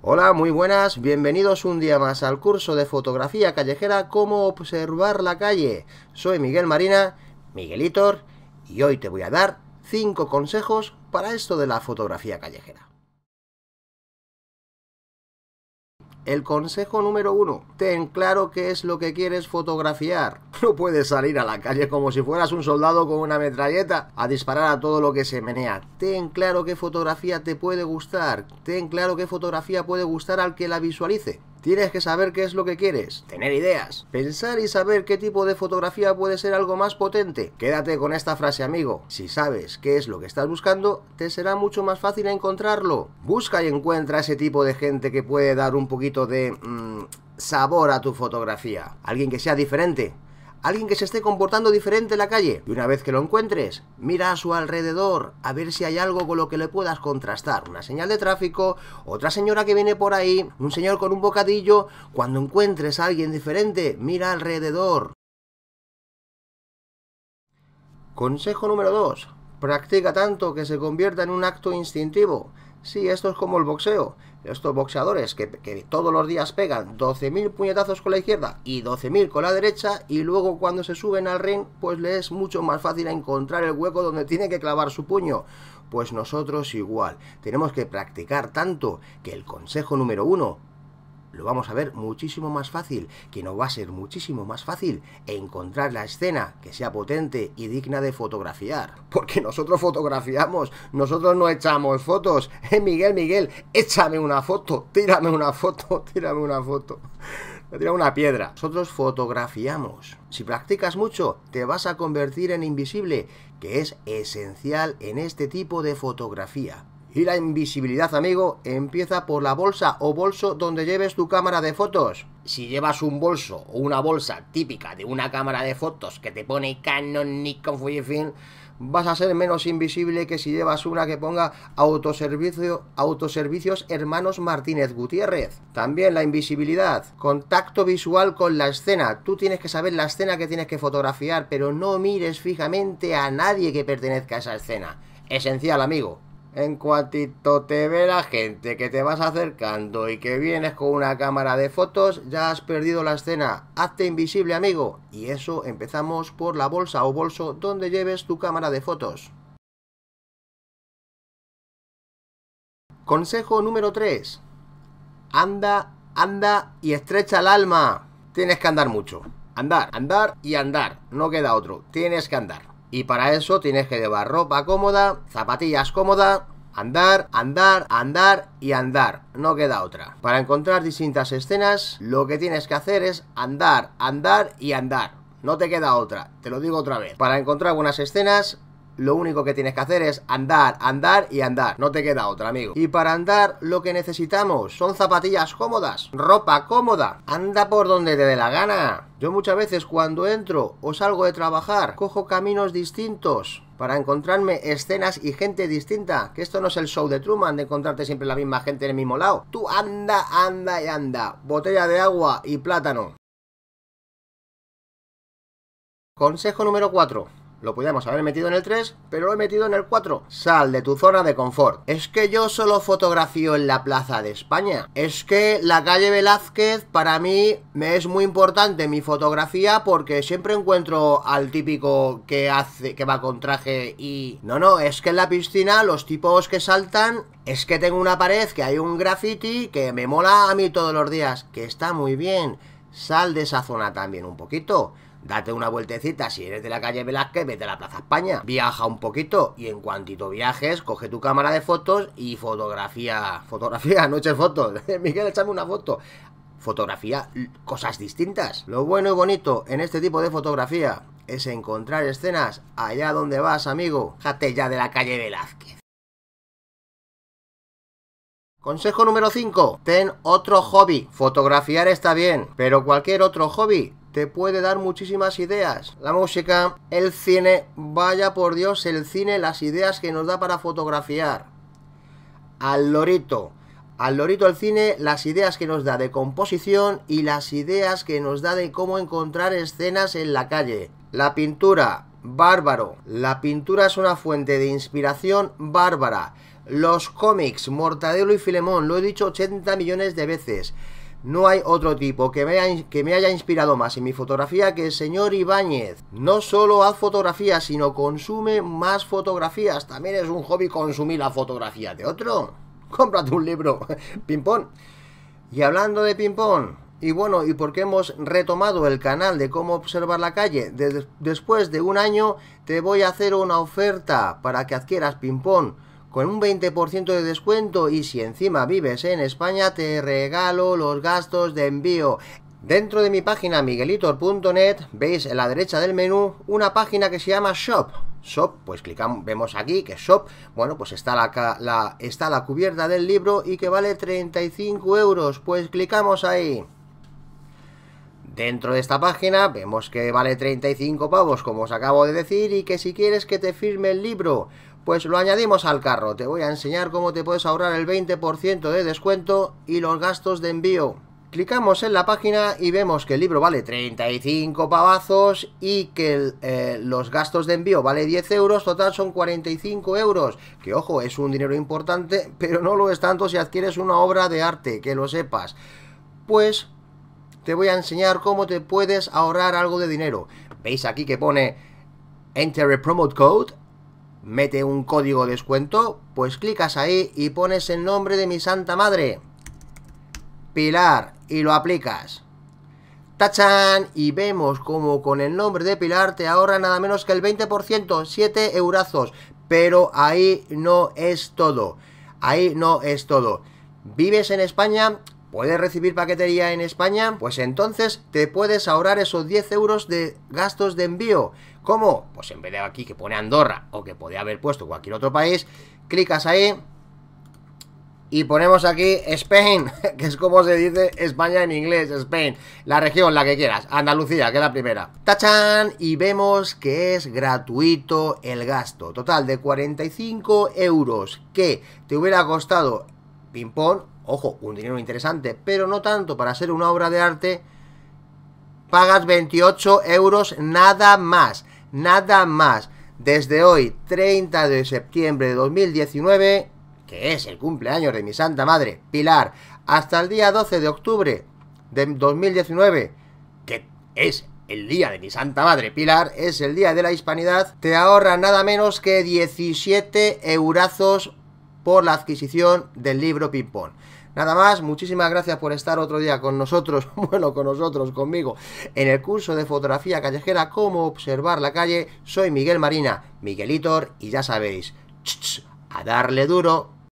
Hola, muy buenas, bienvenidos un día más al curso de fotografía callejera Cómo observar la calle. Soy Miguel Marina, Miguelitor, y hoy te voy a dar 5 consejos para esto de la fotografía callejera. El consejo número uno, ten claro qué es lo que quieres fotografiar. No puedes salir a la calle como si fueras un soldado con una metralleta a disparar a todo lo que se menea. Ten claro qué fotografía te puede gustar, ten claro qué fotografía puede gustar al que la visualice. Tienes que saber qué es lo que quieres, tener ideas, pensar y saber qué tipo de fotografía puede ser algo más potente. Quédate con esta frase, amigo. Si sabes qué es lo que estás buscando, te será mucho más fácil encontrarlo. Busca y encuentra ese tipo de gente que puede dar un poquito de... Mm, sabor a tu fotografía. Alguien que sea diferente, alguien que se esté comportando diferente en la calle. Y una vez que lo encuentres, mira a su alrededor a ver si hay algo con lo que le puedas contrastar. Una señal de tráfico, otra señora que viene por ahí, un señor con un bocadillo. Cuando encuentres a alguien diferente, mira alrededor. Consejo número 2. Practica tanto que se convierta en un acto instintivo. Sí, esto es como el boxeo. Estos boxeadores que, todos los días pegan 12.000 puñetazos con la izquierda y 12.000 con la derecha y luego cuando se suben al ring pues les es mucho más fácil encontrar el hueco donde tiene que clavar su puño. Pues nosotros igual, tenemos que practicar tanto que el consejo número uno lo vamos a ver muchísimo más fácil, que no va a ser muchísimo más fácil encontrar la escena que sea potente y digna de fotografiar. Porque nosotros fotografiamos, nosotros no echamos fotos. Eh, Miguel, Miguel, échame una foto, tírame una foto, tírame una foto. Me tira una piedra. Nosotros fotografiamos. Si practicas mucho, te vas a convertir en invisible, que es esencial en este tipo de fotografía. Y la invisibilidad, amigo, empieza por la bolsa o bolso donde lleves tu cámara de fotos. Si llevas un bolso o una bolsa típica de una cámara de fotos que te pone Canon, Nikon, Fujifilm, vas a ser menos invisible que si llevas una que ponga autoservicio, autoservicios hermanos Martínez Gutiérrez. También la invisibilidad, contacto visual con la escena. Tú tienes que saber la escena que tienes que fotografiar, pero no mires fijamente a nadie que pertenezca a esa escena. Esencial, amigo. En cuantito te ve la gente que te vas acercando y que vienes con una cámara de fotos, ya has perdido la escena. Hazte invisible, amigo. Y eso empezamos por la bolsa o bolso donde lleves tu cámara de fotos. Consejo número 3. Anda, anda y estrecha el alma. Tienes que andar mucho. Andar, andar y andar. No queda otro. Tienes que andar. Y para eso tienes que llevar ropa cómoda, zapatillas cómoda andar, andar, andar y andar. No queda otra. Para encontrar distintas escenas, lo que tienes que hacer es andar, andar y andar. No te queda otra, te lo digo otra vez. Para encontrar buenas escenas, lo único que tienes que hacer es andar, andar y andar. No te queda otra, amigo. Y para andar, lo que necesitamos son zapatillas cómodas, ropa cómoda. Anda por donde te dé la gana. Yo muchas veces cuando entro o salgo de trabajar, cojo caminos distintos para encontrarme escenas y gente distinta. Que esto no es el show de Truman, de encontrarte siempre la misma gente en el mismo lado. Tú anda, anda y anda. Botella de agua y plátano. Consejo número 4. Lo podríamos haber metido en el 3, pero lo he metido en el 4. Sal de tu zona de confort. Es que yo solo fotografío en la Plaza de España. Es que la calle Velázquez para mí me es muy importante mi fotografía porque siempre encuentro al típico que hace que va con traje y no, no, es que en la piscina los tipos que saltan es que tengo una pared que hay un graffiti que me mola a mí todos los días, que está muy bien. Sal de esa zona también un poquito date una vueltecita, si eres de la calle Velázquez, vete a la Plaza España, viaja un poquito y en cuantito viajes, coge tu cámara de fotos y fotografía, fotografía, noche fotos, Miguel, échame una foto, fotografía cosas distintas. Lo bueno y bonito en este tipo de fotografía es encontrar escenas allá donde vas, amigo, jate ya de la calle Velázquez. Consejo número 5. Ten otro hobby. Fotografiar está bien, pero cualquier otro hobby puede dar muchísimas ideas. La música, el cine, vaya por Dios, el cine, las ideas que nos da para fotografiar. Al lorito. Al lorito el cine, las ideas que nos da de composición y las ideas que nos da de cómo encontrar escenas en la calle. La pintura, bárbaro. La pintura es una fuente de inspiración bárbara. Los cómics, Mortadelo y Filemón, lo he dicho 80 millones de veces. No hay otro tipo que me, haya, que me haya inspirado más en mi fotografía que el señor Ibáñez. No solo haz fotografías, sino consume más fotografías. También es un hobby consumir la fotografía de otro. Cómprate un libro. Pimpón. Y hablando de ping-pong, y bueno, y porque hemos retomado el canal de cómo observar la calle, después de un año te voy a hacer una oferta para que adquieras ping-pong con un 20% de descuento y si encima vives en España te regalo los gastos de envío. Dentro de mi página miguelitor.net veis en la derecha del menú una página que se llama Shop. Shop, pues clicamos, vemos aquí que Shop, bueno, pues está la, está la cubierta del libro y que vale 35 euros, pues clicamos ahí. Dentro de esta página vemos que vale 35 pavos, como os acabo de decir, y que si quieres que te firme el libro, pues lo añadimos al carro. Te voy a enseñar cómo te puedes ahorrar el 20% de descuento y los gastos de envío. Clicamos en la página y vemos que el libro vale 35 pavazos y que eh, los gastos de envío vale 10 euros, total son 45 euros, que ojo, es un dinero importante, pero no lo es tanto si adquieres una obra de arte, que lo sepas. Pues te voy a enseñar cómo te puedes ahorrar algo de dinero. Veis aquí que pone Enter a Promote Code mete un código descuento, pues clicas ahí y pones el nombre de mi santa madre. Pilar, y lo aplicas. ¡Tachan! Y vemos como con el nombre de Pilar te ahorra nada menos que el 20%, 7 eurazos. Pero ahí no es todo. Ahí no es todo. ¿Vives en España? ¿Puedes recibir paquetería en España? Pues entonces te puedes ahorrar esos 10 euros de gastos de envío. ¿Cómo? Pues en vez de aquí que pone Andorra o que podía haber puesto cualquier otro país, clicas ahí y ponemos aquí Spain, que es como se dice España en inglés, Spain, la región, la que quieras, Andalucía, que es la primera. Tachan, y vemos que es gratuito el gasto, total de 45 euros que te hubiera costado ping-pong ojo, un dinero interesante, pero no tanto para ser una obra de arte, pagas 28 euros nada más, nada más. Desde hoy, 30 de septiembre de 2019, que es el cumpleaños de mi santa madre, Pilar, hasta el día 12 de octubre de 2019, que es el día de mi santa madre Pilar, es el día de la hispanidad, te ahorra nada menos que 17 eurazos por la adquisición del libro Ping Pong. Nada más, muchísimas gracias por estar otro día con nosotros, bueno, con nosotros, conmigo, en el curso de fotografía callejera, cómo observar la calle. Soy Miguel Marina, Miguelitor, y ya sabéis, a darle duro.